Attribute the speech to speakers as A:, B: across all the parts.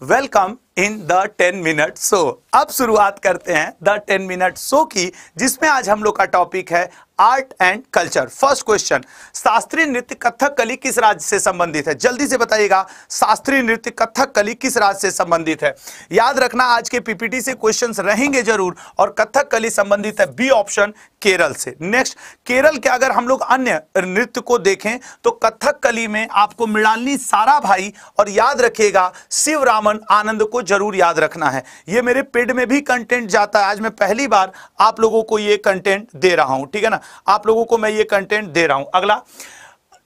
A: Welcome in the ten minute show अब शुरुआत करते हैं द टेन मिनट शो की जिसमें आज हम लोग का टॉपिक है art and culture first question शास्त्रीय नृत्य कथक कली किस राज्य से संबंधित है जल्दी से बताइएगा शास्त्रीय नृत्य कथक कली किस राज्य से संबंधित है याद रखना आज के पीपीटी से क्वेश्चंस रहेंगे जरूर और कथक कली संबंधित है बी ऑप्शन केरल से नेक्स्ट केरल के अगर हम लोग अन्य नृत्य को देखें तो कथक कली में आपको मृणाली सारा भाई और याद रखिएगा शिवरामन आनंद को जरूर याद रखना है ये मेरे पेड में भी कंटेंट जाता है आज मैं पहली बार आप लोगों को ये कंटेंट दे रहा हूं ठीक है ना आप लोगों को मैं ये कंटेंट दे रहा हूं अगला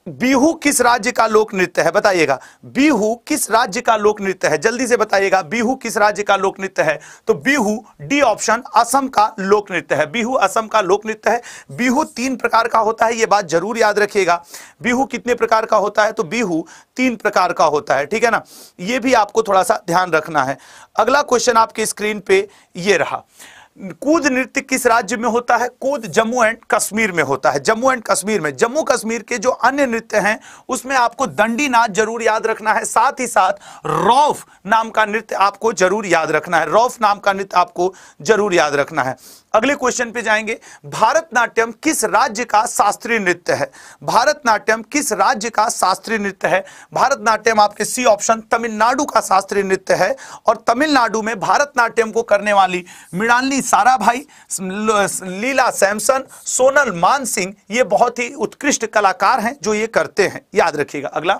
A: बिहू किस राज्य का लोक नृत्य है बताइएगा बिहू किस राज्य का लोक नृत्य है जल्दी से बताइएगा बिहू किस राज्य का लोक नृत्य है तो बिहू डी ऑप्शन असम का लोक नृत्य है बिहू असम का लोक नृत्य है बिहू तीन प्रकार का होता है ये बात जरूर याद रखिएगा बिहू कितने प्रकार का होता है तो बिहू तीन प्रकार का होता है ठीक है ना ये भी आपको थोड़ा सा ध्यान रखना है अगला क्वेश्चन आपके स्क्रीन पे ये रहा कूद नृत्य किस राज्य में होता है कूद जम्मू एंड कश्मीर में होता है जम्मू एंड कश्मीर में जम्मू कश्मीर के जो अन्य नृत्य हैं उसमें आपको दंडी नाच जरूर याद रखना है साथ ही साथ रौफ नाम का नृत्य आपको जरूर याद रखना है रौफ नाम का नृत्य आपको जरूर याद रखना है अगले क्वेश्चन पे जाएंगे भारतनाट्यम किस राज्य का शास्त्रीय नृत्य है भारतनाट्यम किस राज्य का शास्त्रीय नृत्य है भारतनाट्यम आपके सी ऑप्शन तमिलनाडु का शास्त्रीय नृत्य है और तमिलनाडु में भारतनाट्यम को करने वाली मृणाली भाई लीला सैमसन सोनल मान सिंह ये बहुत ही उत्कृष्ट कलाकार हैं जो ये करते हैं याद रखिएगा अगला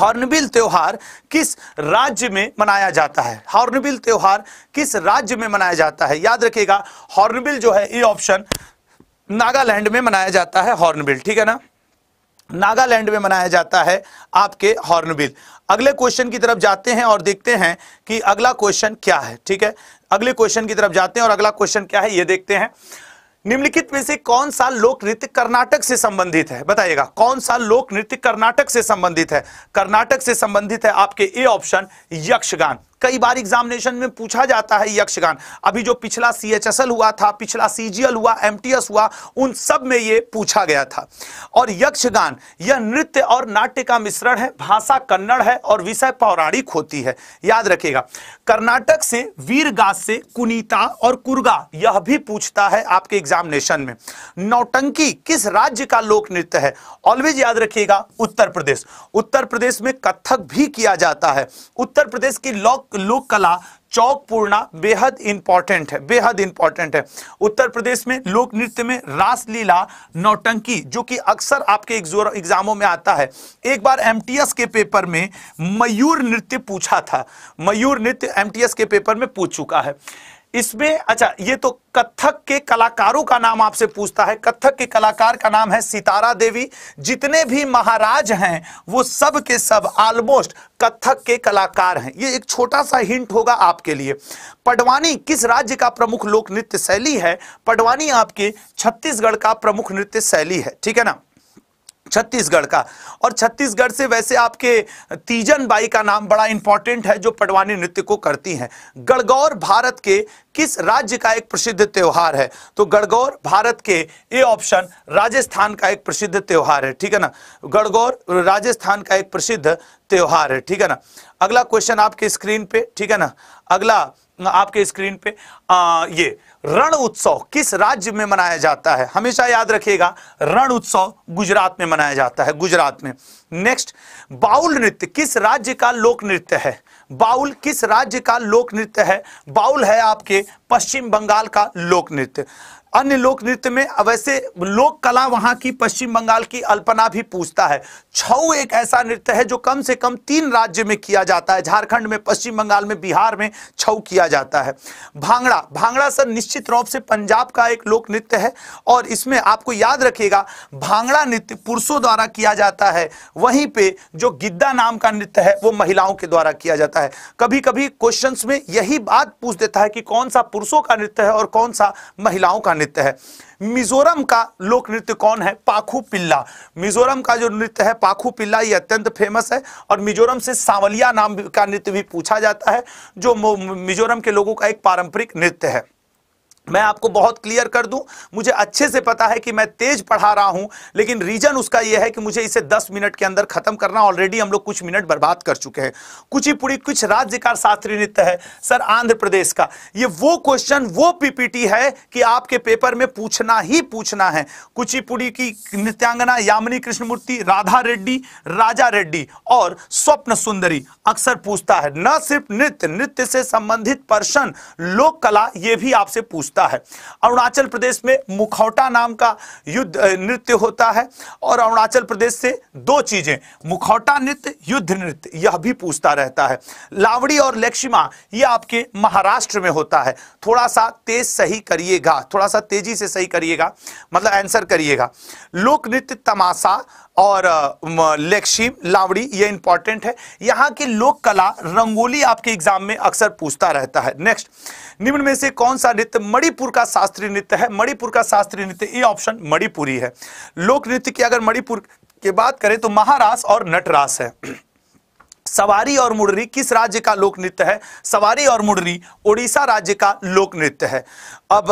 A: हॉर्नबिल त्यौहार किस राज्य में मनाया जाता है हॉर्नबिल त्यौहार किस राज्य में मनाया जाता है याद रखिएगा हॉर्नबिल जो है ये ऑप्शन नागालैंड में मनाया जाता है हॉर्नबिल ठीक है ना नागालैंड में मनाया जाता है आपके हॉर्नबिल अगले क्वेश्चन की तरफ जाते हैं और देखते हैं कि अगला क्वेश्चन क्या है ठीक है अगले क्वेश्चन की तरफ जाते हैं और अगला क्वेश्चन क्या है ये देखते हैं निम्नलिखित में से कौन सा लोक नृत्य कर्नाटक से संबंधित है बताइएगा कौन सा लोक नृत्य कर्नाटक से संबंधित है कर्नाटक से संबंधित है आपके ए ऑप्शन यक्षगान कई बार एग्जामिनेशन में पूछा जाता है यक्षगान अभी जो पिछला सी हुआ था पिछला सीजीएल हुआ एम हुआ उन सब में ये पूछा गया था और यक्षगान यह नृत्य और नाट्य का मिश्रण है भाषा कन्नड़ है और विषय पौराणिक होती है याद रखेगा कर्नाटक से वीरगा से कुनीता और कुर्गा यह भी पूछता है आपके एग्जामिनेशन में नौटंकी किस राज्य का लोक नृत्य है ऑलवेज याद रखिएगा उत्तर प्रदेश उत्तर प्रदेश में कथक भी किया जाता है उत्तर प्रदेश की लोक लोक लोक कला चौक पूर्णा बेहद इंपॉर्टेंट है बेहद इंपॉर्टेंट है उत्तर प्रदेश में लोक नृत्य में रासलीला नौटंकी जो कि अक्सर आपके एग्जामों में आता है एक बार एमटीएस के पेपर में मयूर नृत्य पूछा था मयूर नृत्य एमटीएस के पेपर में पूछ चुका है इसमें अच्छा ये तो कथक के कलाकारों का नाम आपसे पूछता है कथक के कलाकार का नाम है सितारा देवी जितने भी महाराज हैं वो सब के सब ऑलमोस्ट कथक के कलाकार हैं ये एक छोटा सा हिंट होगा आपके लिए पडवानी किस राज्य का प्रमुख लोक नृत्य शैली है पडवानी आपके छत्तीसगढ़ का प्रमुख नृत्य शैली है ठीक है ना छत्तीसगढ़ का और छत्तीसगढ़ से वैसे आपके तीजन बाई का नाम बड़ा इंपॉर्टेंट है जो पटवानी नृत्य को करती हैं गणगौर भारत के किस राज्य का एक प्रसिद्ध त्यौहार है तो गणगौर भारत के ए ऑप्शन राजस्थान का एक प्रसिद्ध त्यौहार है ठीक है ना गणगौर राजस्थान का एक प्रसिद्ध त्यौहार है ठीक है ना अगला क्वेश्चन आपके स्क्रीन पे ठीक है ना अगला आपके स्क्रीन पे आ, ये रण उत्सव किस राज्य में मनाया जाता है हमेशा याद रखिएगा रण उत्सव गुजरात में मनाया जाता है गुजरात में नेक्स्ट बाउल नृत्य किस राज्य का लोक नृत्य है बाउल किस राज्य का लोक नृत्य है बाउल है आपके पश्चिम बंगाल का लोक नृत्य अन्य लोक नृत्य में वैसे लोक कला वहां की पश्चिम बंगाल की अल्पना भी पूछता है छऊ एक ऐसा नृत्य है जो कम से कम तीन राज्य में किया जाता है झारखंड में पश्चिम बंगाल में बिहार में छऊ किया जाता है भांगड़ा भांगड़ा सर निश्चित रूप से पंजाब का एक लोक नृत्य है और इसमें आपको याद रखिएगा भांगड़ा नृत्य पुरुषों द्वारा किया जाता है वहीं पे जो गिद्दा नाम का नृत्य है वो महिलाओं के द्वारा किया जाता है कभी कभी क्वेश्चन में यही बात पूछ देता है कि कौन सा पुरुषों का नृत्य है और कौन सा महिलाओं का नृत्य नृत्य है मिजोरम का लोक नृत्य कौन है पाखू पिल्ला मिजोरम का जो नृत्य है पाखू पिल्ला ये अत्यंत फेमस है और मिजोरम से सांवलिया नाम का नृत्य भी पूछा जाता है जो मिजोरम के लोगों का एक पारंपरिक नृत्य है मैं आपको बहुत क्लियर कर दूं मुझे अच्छे से पता है कि मैं तेज पढ़ा रहा हूं लेकिन रीजन उसका यह है कि मुझे इसे 10 मिनट के अंदर खत्म करना ऑलरेडी हम लोग कुछ मिनट बर्बाद कर चुके हैं कुचिपुड़ी कुछ राज्यकार शास्त्रीय नृत्य है सर आंध्र प्रदेश का ये वो क्वेश्चन वो पीपीटी है कि आपके पेपर में पूछना ही पूछना है कुचिपुड़ी की नृत्यांगना यामिनी कृष्णमूर्ति राधा रेड्डी राजा रेड्डी और स्वप्न सुंदरी अक्सर पूछता है न सिर्फ नृत्य नृत्य से संबंधित पर्सन लोक कला ये भी आपसे पूछता दिखता है अरुणाचल प्रदेश में मुखौटा नाम का युद्ध नृत्य होता है और अरुणाचल प्रदेश से दो चीजें मुखौटा नृत्य युद्ध नृत्य यह भी पूछता रहता है लावड़ी और लेक्शिमा यह आपके महाराष्ट्र में होता है थोड़ा सा तेज सही करिएगा थोड़ा सा तेजी से सही करिएगा मतलब आंसर करिएगा लोक नृत्य तमाशा और लेक्शिम लावड़ी ये इंपॉर्टेंट है यहाँ की लोक कला रंगोली आपके एग्जाम में अक्सर पूछता रहता है नेक्स्ट निम्न में से कौन सा नृत्य मणि मणिपुर का शास्त्रीय नृत्य है मणिपुर का शास्त्रीय नृत्य ये ऑप्शन मणिपुरी है लोक नृत्य की अगर मणिपुर की बात करें तो महारास और नटरास है सवारी और मुड़री किस राज्य का लोक नृत्य है सवारी और मुडरी ओडिशा राज्य का लोक नृत्य है अब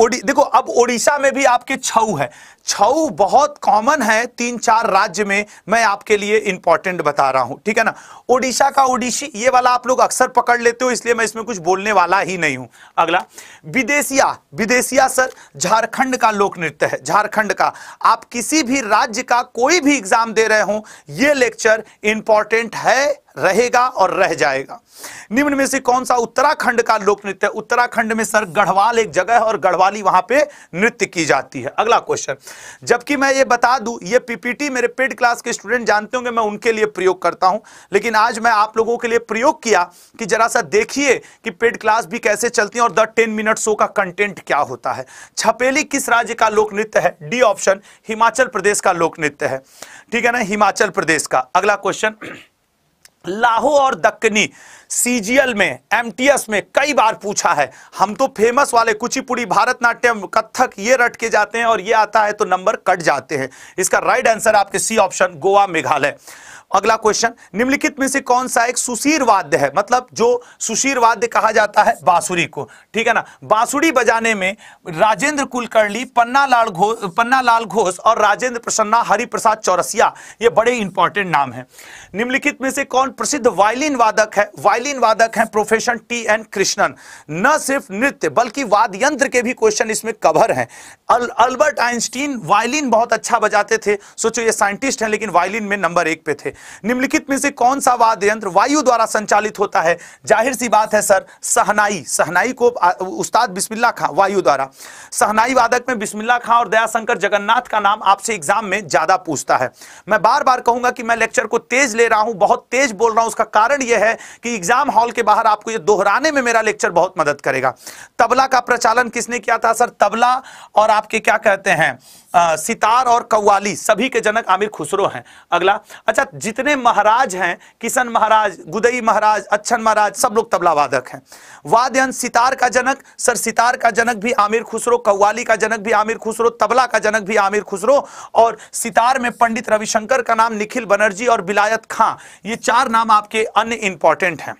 A: ओडी देखो अब ओडिशा में भी आपके छऊ है छऊ बहुत कॉमन है तीन चार राज्य में मैं आपके लिए इंपॉर्टेंट बता रहा हूं ठीक है ना ओडिशा का ओडिशी ये वाला आप लोग अक्सर पकड़ लेते हो इसलिए मैं इसमें कुछ बोलने वाला ही नहीं हूं अगला विदेशिया विदेशिया सर झारखंड का लोक नृत्य है झारखंड का आप किसी भी राज्य का कोई भी एग्जाम दे रहे हो यह लेक्चर इंपॉर्टेंट है रहेगा और रह जाएगा निम्न में से कौन सा उत्तराखंड का लोक नृत्य है उत्तराखंड में सर गढ़वाल एक जगह है और गढ़वाली वहां पे नृत्य की जाती है अगला क्वेश्चन जबकि मैं ये बता दूं ये पीपीटी मेरे पेड क्लास के स्टूडेंट जानते होंगे मैं उनके लिए प्रयोग करता हूं लेकिन आज मैं आप लोगों के लिए प्रयोग किया कि जरा सा देखिए कि पेड क्लास भी कैसे चलती है और द टेन मिनट शो का कंटेंट क्या होता है छपेली किस राज्य का लोक नृत्य है डी ऑप्शन हिमाचल प्रदेश का लोक नृत्य है ठीक है ना हिमाचल प्रदेश का अगला क्वेश्चन लाहू और दक्कनी सीजीएल में एमटीएस में कई बार पूछा है हम तो फेमस वाले कुचिपुड़ी भारतनाट्यम कथक ये रट के जाते हैं और ये आता है तो नंबर कट जाते हैं इसका राइट आंसर आपके सी ऑप्शन गोवा मेघालय अगला क्वेश्चन निम्नलिखित में से कौन सा एक सुशीर वाद्य है मतलब जो सुशीर वाद्य कहा जाता है बांसुरी को ठीक है ना बांसुरी बजाने में राजेंद्र कुलकर्णी पन्ना लाल घोष पन्ना लाल घोष और राजेंद्र प्रसन्ना हरिप्रसाद चौरसिया ये बड़े इंपॉर्टेंट नाम है निम्नलिखित में से कौन प्रसिद्ध वायलिन वादक है वायलिन वायलिन वादक हैं प्रोफेशन टी एन कृष्णन न सिर्फ नृत्य बल्कि वाद यंत्र के भी क्वेश्चन इसमें कवर हैं अल, अल्बर्ट आइंस्टीन वायलिन बहुत अच्छा बजाते थे सोचो ये साइंटिस्ट हैं लेकिन वायलिन में नंबर एक पे थे निम्नलिखित में से कौन सा वाद यंत्र वायु द्वारा संचालित होता है जाहिर सी बात है सर सहनाई सहनाई को उस्ताद बिस्मिल्ला खां वायु द्वारा सहनाई वादक में बिस्मिल्ला खां और दयाशंकर जगन्नाथ का नाम आपसे एग्जाम में ज्यादा पूछता है मैं बार बार कहूंगा कि मैं लेक्चर को तेज ले रहा हूं बहुत तेज बोल रहा हूं उसका कारण यह है कि एग्जाम एग्जाम हॉल के बाहर आपको ये दोहराने में मेरा लेक्चर बहुत मदद करेगा तबला का प्रचालन किसने किया था सर तबला और आपके क्या कहते हैं सितार और कव्वाली सभी के जनक आमिर खुसरो हैं अगला अच्छा जितने महाराज हैं किशन महाराज गुदई महाराज अच्छन महाराज सब लोग तबला वादक हैं वाद्यंत सितार का जनक सर सितार का जनक भी आमिर खुसरो कव्वाली का जनक भी आमिर खुसरो तबला का जनक भी आमिर खुसरो और सितार में पंडित रविशंकर का नाम निखिल बनर्जी और बिलायत खां ये चार नाम आपके अन्य इंपॉर्टेंट हैं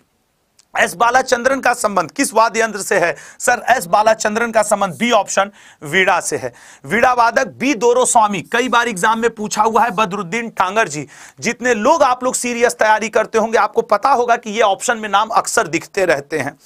A: एस बालाचंद्रन का संबंध किस वाद्य यंत्र से है सर एस बालाचंद्रन का संबंध बी ऑप्शन वीड़ा से है वीड़ा वादक बी दोरो स्वामी कई बार एग्जाम में पूछा हुआ है बदरुद्दीन टांगर जी जितने लोग आप लोग सीरियस तैयारी करते होंगे आपको पता होगा कि ये ऑप्शन में नाम अक्सर दिखते रहते हैं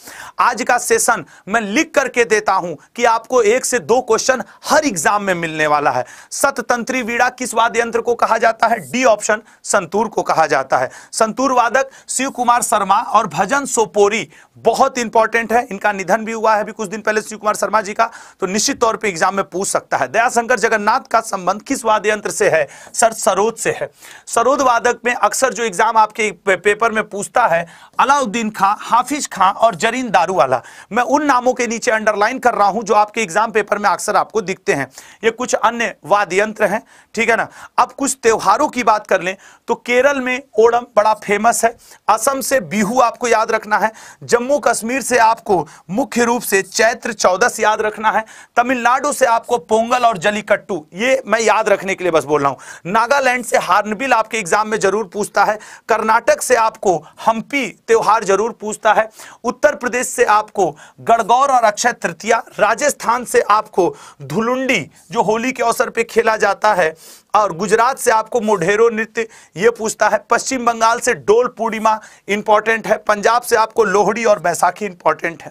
A: आज का सेशन मैं लिख करके देता हूं कि आपको एक से दो क्वेश्चन हर एग्जाम में मिलने वाला है सततंत्री वीड़ा किस वाद्य यंत्र को कहा जाता है डी ऑप्शन संतूर को कहा जाता है संतूर वादक शिव कुमार शर्मा और भजन सोप पोरी बहुत इंपॉर्टेंट है इनका निधन भी हुआ है अभी कुछ दिन पहले शिव कुमार शर्मा जी का तो निश्चित तौर पर एग्जाम में पूछ सकता है दयाशंकर जगन्नाथ का संबंध किस वाद्य यंत्र से है सर सरोद से है सरोद वादक में अक्सर जो एग्जाम आपके पेपर में पूछता है अलाउद्दीन खां हाफिज खां और जरीन दारू वाला मैं उन नामों के नीचे अंडरलाइन कर रहा हूं जो आपके एग्जाम पेपर में अक्सर आपको दिखते हैं ये कुछ अन्य वाद्य यंत्र हैं ठीक है ना अब कुछ त्योहारों की बात कर लें तो केरल में ओणम बड़ा फेमस है असम से बिहू आपको याद रखना है जम्मू कश्मीर से आपको मुख्य रूप से चैत्र चौदस याद रखना है तमिलनाडु से आपको पोंगल और जलीकट्टू ये मैं याद रखने के लिए बस बोल रहा हूं नागालैंड से हार्नबिल आपके एग्जाम में जरूर पूछता है कर्नाटक से आपको हम्पी त्योहार जरूर पूछता है उत्तर प्रदेश से आपको गणगौर और अक्षय तृतीया राजस्थान से आपको धुलुंडी जो होली के अवसर पर खेला जाता है और गुजरात से आपको मोढेरो नृत्य ये पूछता है पश्चिम बंगाल से डोल पूर्णिमा इंपॉर्टेंट है पंजाब से आप आपको लोहड़ी और बैसाखी इंपॉर्टेंट है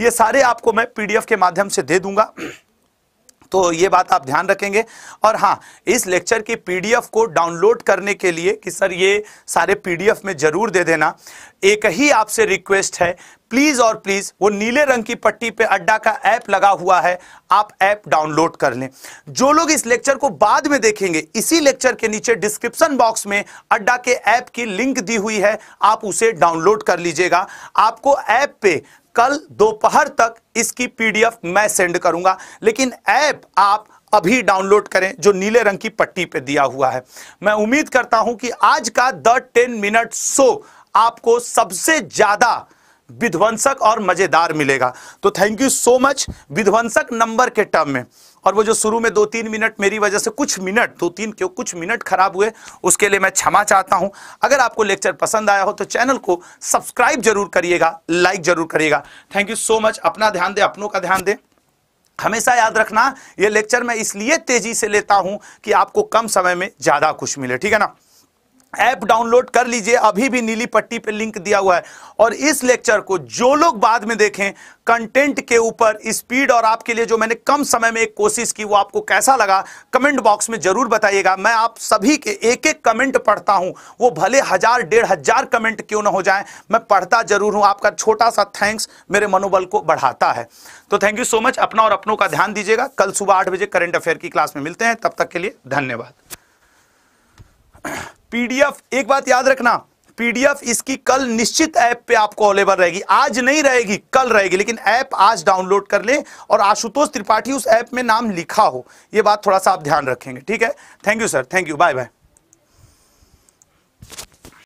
A: ये सारे आपको मैं पीडीएफ के माध्यम से दे दूंगा तो ये बात आप ध्यान रखेंगे और हाँ इस लेक्चर की पीडीएफ को डाउनलोड करने के लिए कि सर ये सारे पीडीएफ में ज़रूर दे देना एक ही आपसे रिक्वेस्ट है प्लीज़ और प्लीज़ वो नीले रंग की पट्टी पे अड्डा का ऐप लगा हुआ है आप ऐप डाउनलोड कर लें जो लोग इस लेक्चर को बाद में देखेंगे इसी लेक्चर के नीचे डिस्क्रिप्शन बॉक्स में अड्डा के ऐप की लिंक दी हुई है आप उसे डाउनलोड कर लीजिएगा आपको ऐप पे कल दोपहर तक इसकी पीडीएफ मैं सेंड करूंगा लेकिन ऐप आप अभी डाउनलोड करें जो नीले रंग की पट्टी पे दिया हुआ है मैं उम्मीद करता हूं कि आज का द टेन मिनट शो आपको सबसे ज्यादा विध्वंसक और मजेदार मिलेगा तो थैंक यू सो मच विध्वंसक नंबर के टर्म में और वो जो शुरू में दो तीन मिनट मेरी वजह से कुछ मिनट दो तीन क्यों कुछ मिनट खराब हुए उसके लिए मैं क्षमा चाहता हूं अगर आपको लेक्चर पसंद आया हो तो चैनल को सब्सक्राइब जरूर करिएगा लाइक जरूर करिएगा थैंक यू सो मच अपना ध्यान दे अपनों का ध्यान दे हमेशा याद रखना ये लेक्चर मैं इसलिए तेजी से लेता हूं कि आपको कम समय में ज्यादा कुछ मिले ठीक है ना ऐप डाउनलोड कर लीजिए अभी भी नीली पट्टी पे लिंक दिया हुआ है और इस लेक्चर को जो लोग बाद में देखें कंटेंट के ऊपर स्पीड और आपके लिए जो मैंने कम समय में एक कोशिश की वो आपको कैसा लगा कमेंट बॉक्स में जरूर बताइएगा मैं आप सभी के एक एक कमेंट पढ़ता हूं वो भले हजार डेढ़ हजार कमेंट क्यों ना हो जाए मैं पढ़ता जरूर हूं आपका छोटा सा थैंक्स मेरे मनोबल को बढ़ाता है तो थैंक यू सो मच अपना और अपनों का ध्यान दीजिएगा कल सुबह आठ बजे करेंट अफेयर की क्लास में मिलते हैं तब तक के लिए धन्यवाद पीडीएफ एक बात याद रखना पीडीएफ इसकी कल निश्चित ऐप पे आपको अवेलेबल रहेगी आज नहीं रहेगी कल रहेगी लेकिन ऐप आज डाउनलोड कर ले और आशुतोष त्रिपाठी उस ऐप में नाम लिखा हो ये बात थोड़ा सा आप ध्यान रखेंगे ठीक है thank you sir thank you bye bye